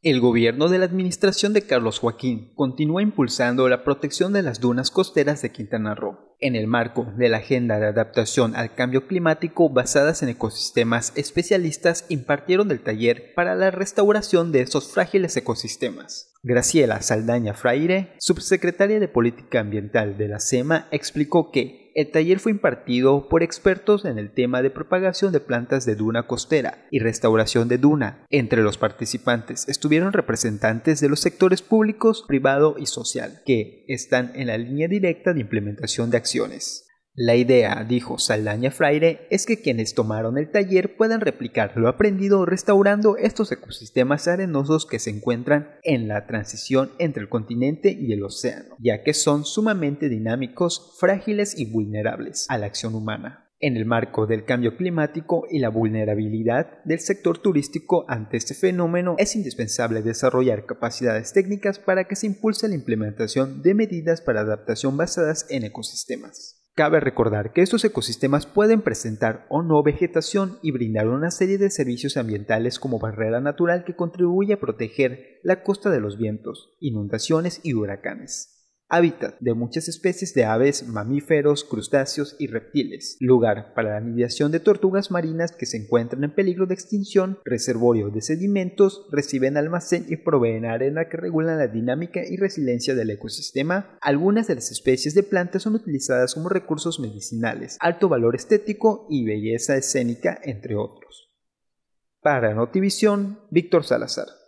El gobierno de la administración de Carlos Joaquín continúa impulsando la protección de las dunas costeras de Quintana Roo en el marco de la Agenda de Adaptación al Cambio Climático basadas en ecosistemas, especialistas impartieron el taller para la restauración de esos frágiles ecosistemas. Graciela Saldaña Fraire, subsecretaria de Política Ambiental de la SEMA, explicó que el taller fue impartido por expertos en el tema de propagación de plantas de duna costera y restauración de duna. Entre los participantes estuvieron representantes de los sectores públicos, privado y social, que están en la línea directa de implementación de acciones. La idea, dijo Saldaña Fraire, es que quienes tomaron el taller puedan replicar lo aprendido restaurando estos ecosistemas arenosos que se encuentran en la transición entre el continente y el océano, ya que son sumamente dinámicos, frágiles y vulnerables a la acción humana en el marco del cambio climático y la vulnerabilidad del sector turístico ante este fenómeno, es indispensable desarrollar capacidades técnicas para que se impulse la implementación de medidas para adaptación basadas en ecosistemas. Cabe recordar que estos ecosistemas pueden presentar o no vegetación y brindar una serie de servicios ambientales como barrera natural que contribuye a proteger la costa de los vientos, inundaciones y huracanes. Hábitat de muchas especies de aves, mamíferos, crustáceos y reptiles. Lugar para la mediación de tortugas marinas que se encuentran en peligro de extinción. Reservorio de sedimentos. Reciben almacén y proveen arena que regulan la dinámica y resiliencia del ecosistema. Algunas de las especies de plantas son utilizadas como recursos medicinales. Alto valor estético y belleza escénica, entre otros. Para Notivisión, Víctor Salazar.